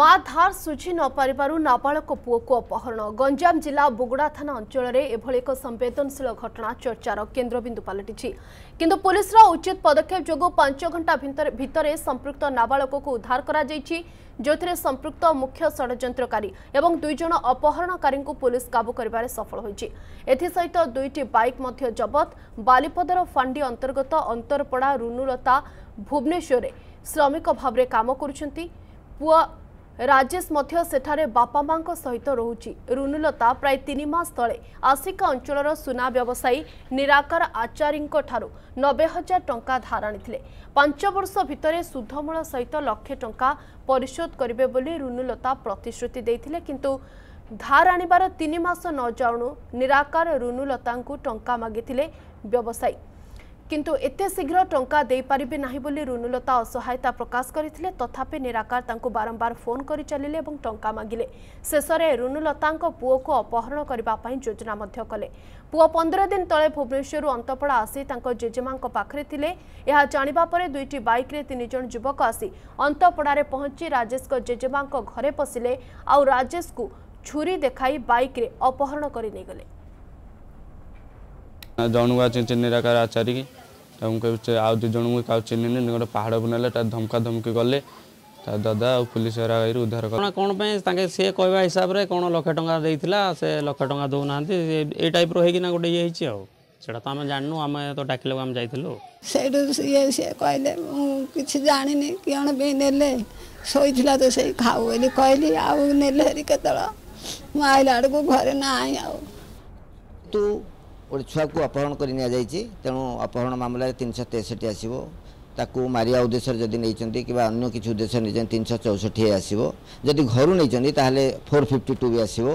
ମା ଧାର ସୁଝି ନପାରିବାରୁ ନାବାଳକ ପୁଅକୁ ଅପହରଣ ଗଞ୍ଜାମ ଜିଲ୍ଲା ବୁଗୁଡ଼ା ଥାନା ଅଞ୍ଚଳରେ ଏଭଳି ଏକ ସମ୍ବେଦନଶୀଳ ଘଟଣା ଚର୍ଚ୍ଚାର କେନ୍ଦ୍ରବିନ୍ଦୁ ପାଲଟିଛି କିନ୍ତୁ ପୁଲିସର ଉଚିତ ପଦକ୍ଷେପ ଯୋଗୁଁ ପାଞ୍ଚ ଘଣ୍ଟା ଭିତରେ ସମ୍ପୃକ୍ତ ନାବାଳକକୁ ଉଦ୍ଧାର କରାଯାଇଛି ଯେଉଁଥିରେ ସମ୍ପୃକ୍ତ ମୁଖ୍ୟ ଷଡ଼ଯନ୍ତ୍ରକାରୀ ଏବଂ ଦୁଇ ଜଣ ଅପହରଣକାରୀଙ୍କୁ ପୁଲିସ କାବୁ କରିବାରେ ସଫଳ ହୋଇଛି ଏଥିସହିତ ଦୁଇଟି ବାଇକ୍ ମଧ୍ୟ ଜବତ ବାଲିପଦର ଫାଣ୍ଡି ଅନ୍ତର୍ଗତ ଅନ୍ତରପଡ଼ା ରୁନୁଲତା ଭୁବନେଶ୍ୱରରେ ଶ୍ରମିକ ଭାବରେ କାମ କରୁଛନ୍ତି ପୁଅ ରାଜେଶ ମଧ୍ୟ ସେଠାରେ ବାପା ମାଙ୍କ ସହିତ ରହୁଛି ରୁନୁଲତା ପ୍ରାୟ ତିନି ମାସ ତଳେ ଆସିକା ଅଞ୍ଚଳର ସୁନା ବ୍ୟବସାୟୀ ନିରାକାର ଆଚାରୀଙ୍କଠାରୁ ନବେ ହଜାର ଟଙ୍କା ଧାର ଆଣିଥିଲେ ପାଞ୍ଚ ବର୍ଷ ଭିତରେ ସୁଧମୂଳ ସହିତ ଲକ୍ଷେ ଟଙ୍କା ପରିଶୋଧ କରିବେ ବୋଲି ରୁନୁଲତା ପ୍ରତିଶ୍ରୁତି ଦେଇଥିଲେ କିନ୍ତୁ ଧାର ଆଣିବାର ତିନି ମାସ ନ ଯାଉଣୁ ନିରାକାର ରୁନୁଲତାଙ୍କୁ ଟଙ୍କା ମାଗିଥିଲେ ବ୍ୟବସାୟୀ କିନ୍ତୁ ଏତେ ଶୀଘ୍ର ଟଙ୍କା ଦେଇପାରିବେ ନାହିଁ ବୋଲି ରୁନୁଲତା ଅସହାୟତା ପ୍ରକାଶ କରିଥିଲେ ତଥାପି ନିରାକାର ତାଙ୍କୁ ବାରମ୍ବାର ଫୋନ୍ କରି ଚାଲିଲେ ଏବଂ ଟଙ୍କା ମାଗିଲେ ଶେଷରେ ରୁନୁଲତାଙ୍କ ପୁଅକୁ ଅପହରଣ କରିବା ପାଇଁ ଯୋଜନା ମଧ୍ୟ କଲେ ପୁଅ ପନ୍ଦର ଦିନ ତଳେ ଭୁବନେଶ୍ୱରରୁ ଅନ୍ତପଡ଼ା ଆସି ତାଙ୍କ ଜେଜେମାଙ୍କ ପାଖରେ ଥିଲେ ଏହା ଜାଣିବା ପରେ ଦୁଇଟି ବାଇକ୍ରେ ତିନି ଜଣ ଯୁବକ ଆସି ଅନ୍ତପଡ଼ାରେ ପହଞ୍ଚି ରାଜେଶଙ୍କ ଜେଜେମାଙ୍କ ଘରେ ପଶିଲେ ଆଉ ରାଜେଶଙ୍କୁ ଛୁରୀ ଦେଖାଇ ବାଇକ୍ରେ ଅପହରଣ କରି ନେଇଗଲେ ଜଣକୁ ଆସିଛି ନିରାକାର ଆଚାରିକି ମୁଁ କହିବି ଆଉ ଦୁଇ ଜଣଙ୍କୁ କାହାକୁ ଚିହ୍ନିନି ଗୋଟେ ପାହାଡ଼କୁ ନେଲେ ତା ଧମକା ଧମକି କଲେ ତା ଦାଦା ଆଉ ପୁଲିସ ହେରାଇରୁ ଉଦ୍ଧାର କଲେ କ'ଣ ପାଇଁ ତାଙ୍କେ ସିଏ କହିବା ହିସାବରେ କ'ଣ ଲକ୍ଷେ ଟଙ୍କା ଦେଇଥିଲା ସେ ଲକ୍ଷେ ଟଙ୍କା ଦେଉନାହାନ୍ତି ଏଇ ଟାଇପ୍ର ହେଇକିନା ଗୋଟେ ଇଏ ହେଇଛି ଆଉ ସେଇଟା ତ ଆମେ ଜାଣିନୁ ଆମେ ତ ଡାକିଲେ ଆମେ ଯାଇଥିଲୁ ସେଇଠୁ ଇଏ ସିଏ କହିଲେ ମୁଁ କିଛି ଜାଣିନି କ'ଣ ପାଇଁ ନେଲେ ଶୋଇଥିଲା ତ ସେଇ ଖାଉ ବୋଲି କହିଲି ଆଉ ନେଲେ ହେରି କେତେବେଳେ ମୁଁ ଆଇଲା ବେଳକୁ ଘରେ ନାହିଁ ଆଉ ତୁ ଗୋଟେ ଛୁଆକୁ ଅପହରଣ କରି ନିଆଯାଇଛି ତେଣୁ ଅପହରଣ ମାମଲାରେ ତିନିଶହ ତେଷଠି ଆସିବ ତାକୁ ମାରିବା ଉଦ୍ଦେଶ୍ୟରେ ଯଦି ନେଇଛନ୍ତି କିମ୍ବା ଅନ୍ୟ କିଛି ଉଦ୍ଦେଶ୍ୟ ନେଇଛନ୍ତି ତିନିଶହ ଚଉଷଠି ଆସିବ ଯଦି ଘରୁ ନେଇଛନ୍ତି ତାହେଲେ ଫୋର୍ ଫିଫ୍ଟି ଟୁ ବି ଆସିବ